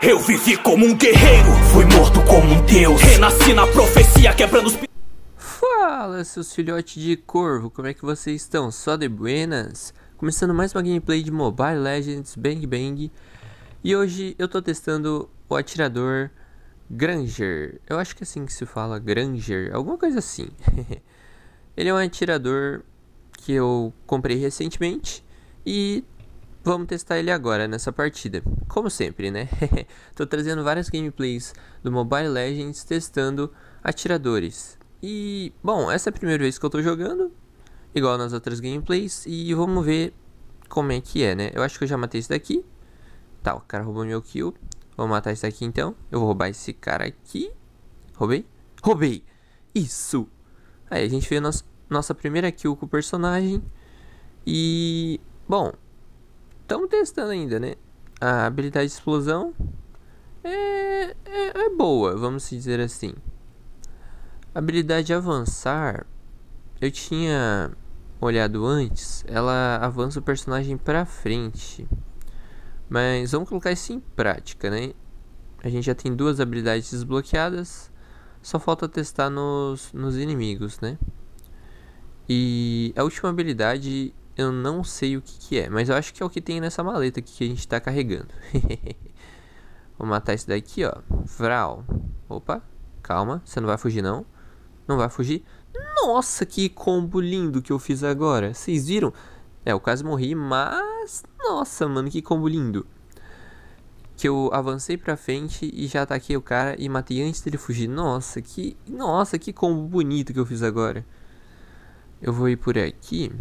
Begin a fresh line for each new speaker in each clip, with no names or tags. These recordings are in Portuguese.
Eu vivi como um guerreiro, fui morto como um deus. Renasci na profecia, quebrando os. Fala, seus filhotes de corvo, como é que vocês estão? Só de buenas? Começando mais uma gameplay de Mobile Legends Bang Bang. E hoje eu tô testando o atirador Granger. Eu acho que é assim que se fala, Granger, alguma coisa assim. Ele é um atirador que eu comprei recentemente e Vamos testar ele agora nessa partida. Como sempre, né? Tô trazendo várias gameplays do Mobile Legends testando atiradores. E, bom, essa é a primeira vez que eu tô jogando, igual nas outras gameplays, e vamos ver como é que é, né? Eu acho que eu já matei esse daqui. Tá, o cara roubou meu kill. Vou matar esse daqui então. Eu vou roubar esse cara aqui. Roubei? Roubei! Isso! Aí a gente vê nossa, nossa primeira kill com o personagem. E, bom, estão testando ainda, né? A habilidade de explosão é, é, é boa, vamos dizer assim. A habilidade avançar, eu tinha olhado antes, ela avança o personagem para frente. Mas vamos colocar isso em prática, né? A gente já tem duas habilidades desbloqueadas, só falta testar nos, nos inimigos, né? E a última habilidade eu não sei o que, que é, mas eu acho que é o que tem nessa maleta aqui que a gente tá carregando. Vou matar esse daqui, ó. Vral. Opa, calma, você não vai fugir não. Não vai fugir. Nossa, que combo lindo que eu fiz agora. Vocês viram? É, eu quase morri, mas... Nossa, mano, que combo lindo. Que eu avancei pra frente e já ataquei o cara e matei antes dele fugir. Nossa, que... Nossa, que combo bonito que eu fiz agora. Eu vou ir por aqui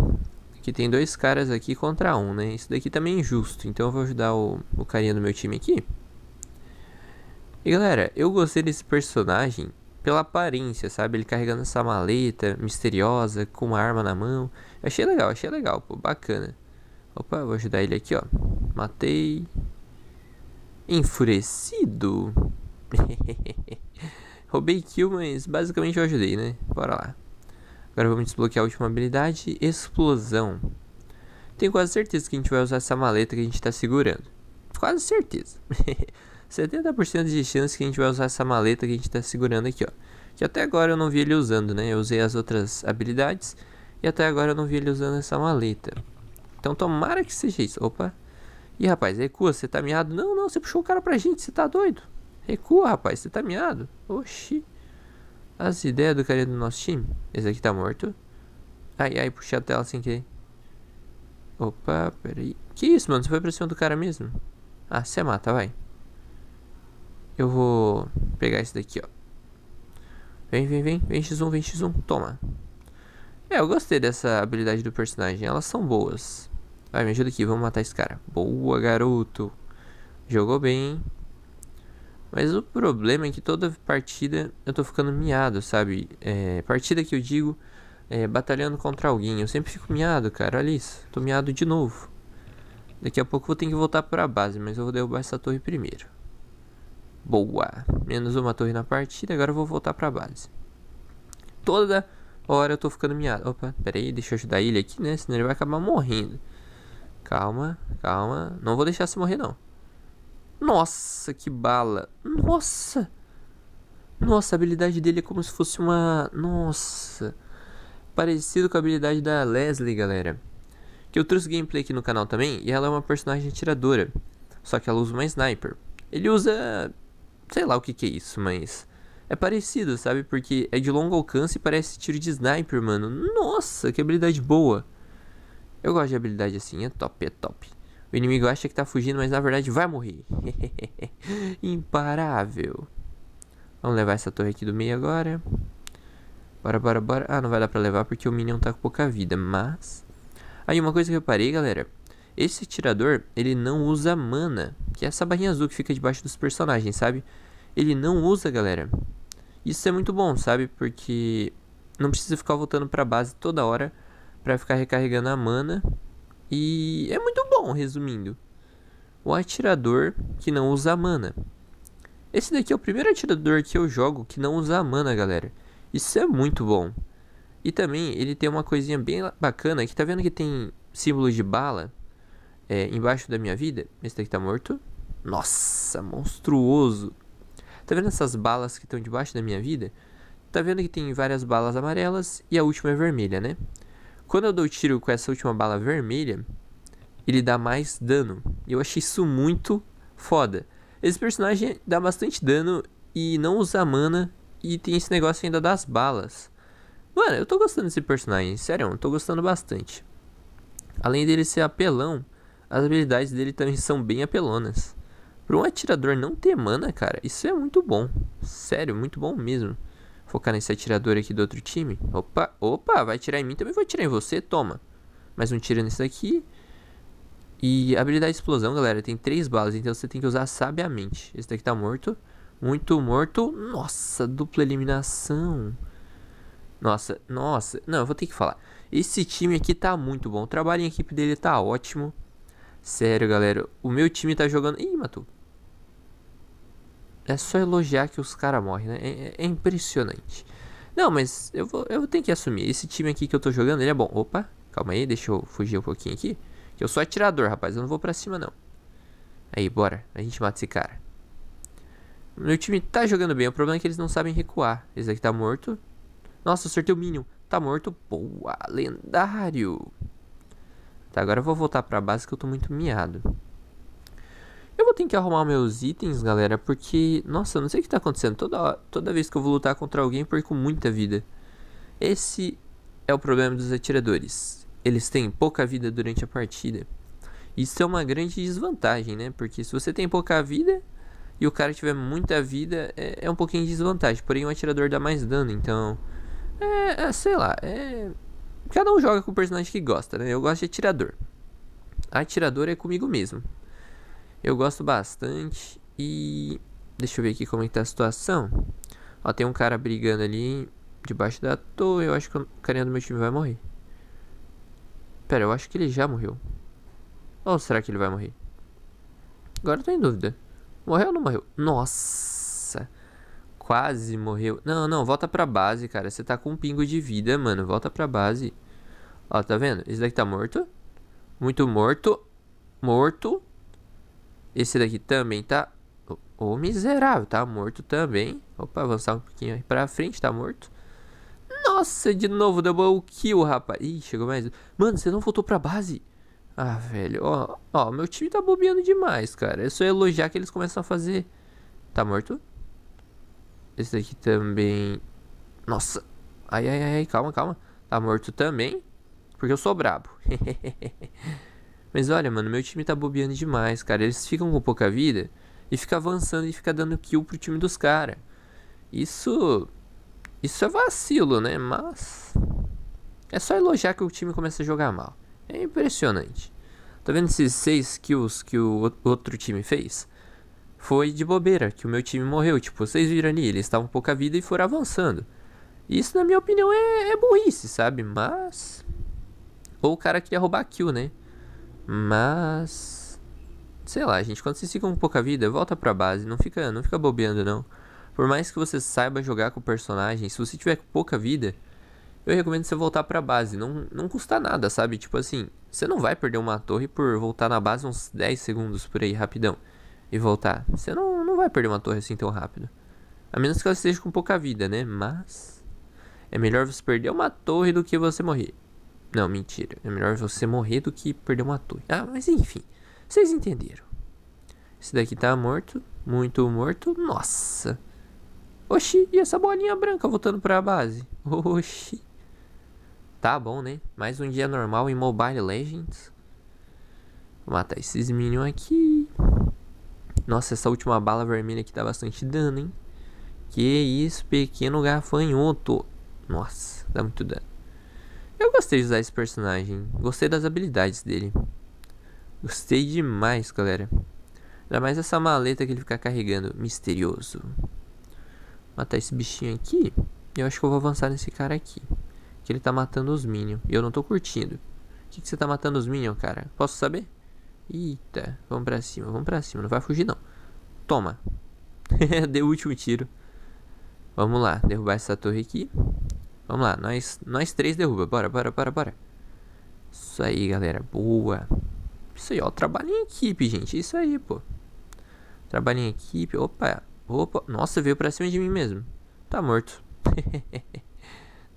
que tem dois caras aqui contra um, né? Isso daqui também é injusto, então eu vou ajudar o, o carinha do meu time aqui. E galera, eu gostei desse personagem pela aparência, sabe? Ele carregando essa maleta misteriosa, com uma arma na mão. Achei legal, achei legal, pô, bacana. Opa, vou ajudar ele aqui, ó. Matei. Enfurecido. Roubei kill, mas basicamente eu ajudei, né? Bora lá. Agora vamos desbloquear a última habilidade, explosão. Tenho quase certeza que a gente vai usar essa maleta que a gente está segurando. Quase certeza. 70% de chance que a gente vai usar essa maleta que a gente está segurando aqui, ó. Que até agora eu não vi ele usando, né? Eu usei as outras habilidades e até agora eu não vi ele usando essa maleta. Então tomara que seja isso. Opa. E rapaz, recua, você tá miado? Não, não, você puxou o cara pra gente, você tá doido? Recua, rapaz, você tá miado? Oxi. As ideias do cara do nosso time. Esse aqui tá morto. Ai, ai, puxei a tela sem querer. Opa, peraí. Que isso, mano? Você foi pra cima do cara mesmo? Ah, você mata, vai. Eu vou pegar esse daqui, ó. Vem, vem, vem. Vem X1, vem X1. Toma. É, eu gostei dessa habilidade do personagem. Elas são boas. Vai, me ajuda aqui. Vamos matar esse cara. Boa, garoto. Jogou bem, hein? Mas o problema é que toda partida eu tô ficando miado, sabe? É, partida que eu digo é, batalhando contra alguém. Eu sempre fico miado, cara. Olha isso. Tô miado de novo. Daqui a pouco eu vou ter que voltar pra base, mas eu vou derrubar essa torre primeiro. Boa. Menos uma torre na partida, agora eu vou voltar pra base. Toda hora eu tô ficando miado. Opa, pera aí, deixa eu ajudar ele aqui, né? Senão ele vai acabar morrendo. Calma, calma. Não vou deixar você morrer, não. Nossa, que bala. Nossa. Nossa, a habilidade dele é como se fosse uma... Nossa. Parecido com a habilidade da Leslie, galera. Que eu trouxe gameplay aqui no canal também. E ela é uma personagem atiradora. Só que ela usa uma sniper. Ele usa... Sei lá o que que é isso, mas... É parecido, sabe? Porque é de longo alcance e parece tiro de sniper, mano. Nossa, que habilidade boa. Eu gosto de habilidade assim, é top, é top. O inimigo acha que tá fugindo, mas na verdade vai morrer. Imparável. Vamos levar essa torre aqui do meio agora. Bora, bora, bora. Ah, não vai dar pra levar porque o Minion tá com pouca vida, mas... Aí, uma coisa que eu parei, galera. Esse tirador ele não usa mana. Que é essa barrinha azul que fica debaixo dos personagens, sabe? Ele não usa, galera. Isso é muito bom, sabe? Porque não precisa ficar voltando pra base toda hora pra ficar recarregando a mana. E é muito Bom, resumindo, o atirador que não usa mana. Esse daqui é o primeiro atirador que eu jogo que não usa mana, galera. Isso é muito bom. E também ele tem uma coisinha bem bacana, que tá vendo que tem símbolo de bala é, embaixo da minha vida? Esse daqui tá morto. Nossa, monstruoso. Tá vendo essas balas que estão debaixo da minha vida? Tá vendo que tem várias balas amarelas e a última é vermelha, né? Quando eu dou tiro com essa última bala vermelha, ele dá mais dano. Eu achei isso muito foda. Esse personagem dá bastante dano e não usa mana e tem esse negócio ainda das balas. Mano, eu tô gostando desse personagem, sério, eu tô gostando bastante. Além dele ser apelão, as habilidades dele também são bem apelonas. Para um atirador não ter mana, cara, isso é muito bom. Sério, muito bom mesmo. Focar nesse atirador aqui do outro time. Opa, opa, vai atirar em mim, também vou atirar em você, toma. Mais um tiro nesse daqui. E habilidade de explosão, galera, tem três balas, então você tem que usar sabiamente. Esse daqui tá morto. Muito morto. Nossa, dupla eliminação. Nossa, nossa. Não, eu vou ter que falar. Esse time aqui tá muito bom. O trabalho em equipe dele tá ótimo. Sério, galera. O meu time tá jogando... Ih, matou. É só elogiar que os caras morrem, né? É, é, impressionante. Não, mas eu vou, eu ter que assumir. Esse time aqui que eu tô jogando, ele é bom. Opa, calma aí. Deixa eu fugir um pouquinho aqui. Que eu sou atirador, rapaz. Eu não vou pra cima, não. Aí, bora. A gente mata esse cara. Meu time tá jogando bem. O problema é que eles não sabem recuar. Esse aqui tá morto. Nossa, acertei o Minion. Tá morto. Boa, lendário. Tá, agora eu vou voltar pra base que eu tô muito miado. Eu vou ter que arrumar meus itens, galera, porque... Nossa, eu não sei o que tá acontecendo. Toda, toda vez que eu vou lutar contra alguém, perco muita vida. Esse é o problema dos atiradores eles têm pouca vida durante a partida. Isso é uma grande desvantagem, né? Porque se você tem pouca vida e o cara tiver muita vida, é, é um pouquinho de desvantagem. Porém, o atirador dá mais dano, então. É, é, sei lá, é. Cada um joga com o personagem que gosta, né? Eu gosto de atirador. Atirador é comigo mesmo. Eu gosto bastante e. Deixa eu ver aqui como é que tá a situação. Ó, tem um cara brigando ali debaixo da torre. Eu acho que o carinha do meu time vai morrer. Pera, eu acho que ele já morreu. Ou será que ele vai morrer? Agora eu tô em dúvida. Morreu ou não morreu? Nossa! Quase morreu. Não, não, volta pra base, cara. Você tá com um pingo de vida, mano. Volta pra base. Ó, tá vendo? Esse daqui tá morto. Muito morto. Morto. Esse daqui também tá... Ô, oh, miserável, tá morto também. Opa, avançar um pouquinho aí pra frente, tá morto. Nossa, de novo double kill, rapaz. Ih, chegou mais. Mano, você não voltou pra base? Ah, velho, ó, ó, meu time tá bobeando demais, cara. É só elogiar que eles começam a fazer. Tá morto? Esse daqui também. Nossa. Ai, ai, ai, calma, calma. Tá morto também. Porque eu sou brabo. Mas olha, mano, meu time tá bobeando demais, cara. Eles ficam com pouca vida e fica avançando e fica dando kill pro time dos caras. Isso isso é vacilo, né? Mas. É só elogiar que o time começa a jogar mal. É impressionante. Tá vendo esses 6 kills que o outro time fez? Foi de bobeira, que o meu time morreu. Tipo, vocês viram ali, eles estavam pouca vida e foram avançando. Isso, na minha opinião, é, é burrice, sabe? Mas. Ou o cara queria roubar kill, né? Mas. Sei lá, gente, quando vocês ficam com pouca vida, volta pra base. Não fica, não fica bobeando, não. Por mais que você saiba jogar com o personagem, se você tiver pouca vida, eu recomendo você voltar pra base. Não, não custa nada, sabe? Tipo assim, você não vai perder uma torre por voltar na base uns 10 segundos por aí, rapidão. E voltar. Você não, não vai perder uma torre assim tão rápido. A menos que ela esteja com pouca vida, né? Mas. É melhor você perder uma torre do que você morrer. Não, mentira. É melhor você morrer do que perder uma torre. Ah, mas enfim. Vocês entenderam. Esse daqui tá morto. Muito morto. Nossa. Oxi, e essa bolinha branca voltando pra base? Oxi. Tá bom, né? Mais um dia normal em Mobile Legends. Vou matar esses minions aqui. Nossa, essa última bala vermelha aqui dá bastante dano, hein? Que isso, pequeno gafanhoto. Nossa, dá muito dano. Eu gostei de usar esse personagem. Gostei das habilidades dele. Gostei demais, galera. Ainda mais essa maleta que ele fica carregando. Misterioso matar esse bichinho aqui. E eu acho que eu vou avançar nesse cara aqui. Que ele tá matando os Minions. E eu não tô curtindo. O que, que, você tá matando os Minions, cara? Posso saber? Eita, vamos pra cima, vamos pra cima. Não vai fugir, não. Toma. Deu o último tiro. Vamos lá, derrubar essa torre aqui. Vamos lá, nós, nós três derruba. Bora, bora, bora, bora. Isso aí, galera. Boa. Isso aí, ó. Trabalho em equipe, gente. Isso aí, pô. Trabalho em equipe. Opa. Opa, nossa, veio pra cima de mim mesmo. Tá morto.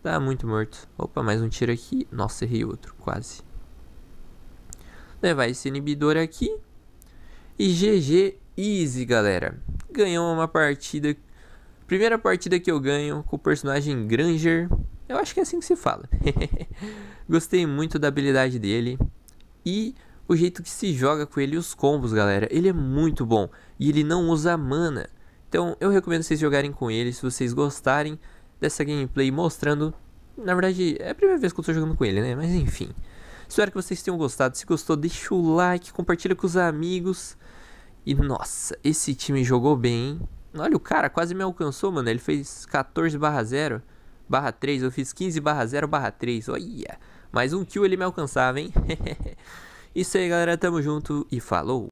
tá muito morto. Opa, mais um tiro aqui. Nossa, errei outro, quase. Levar esse inibidor aqui. E GG Easy, galera. Ganhou uma partida. Primeira partida que eu ganho com o personagem Granger. Eu acho que é assim que se fala. Gostei muito da habilidade dele. E o jeito que se joga com ele os combos, galera. Ele é muito bom. E ele não usa mana. Então eu recomendo vocês jogarem com ele se vocês gostarem dessa gameplay mostrando. Na verdade, é a primeira vez que eu estou jogando com ele, né? Mas enfim. Espero que vocês tenham gostado. Se gostou, deixa o like, compartilha com os amigos. E nossa, esse time jogou bem, hein? Olha, o cara quase me alcançou, mano. Ele fez 14 barra 0 barra 3. Eu fiz 15 barra 0 barra 3. Olha, mais um kill ele me alcançava, hein? Isso aí, galera. Tamo junto e falou!